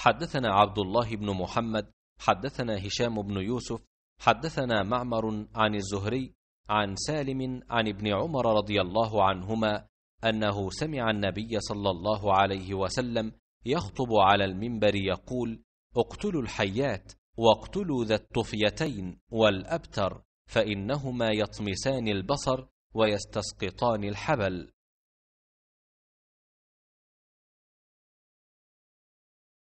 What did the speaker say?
حدثنا عبد الله بن محمد حدثنا هشام بن يوسف حدثنا معمر عن الزهري عن سالم عن ابن عمر رضي الله عنهما انه سمع النبي صلى الله عليه وسلم يخطب على المنبر يقول اقتلوا الحيات واقتلوا ذا الطفيتين والابتر فانهما يطمسان البصر ويستسقطان الحبل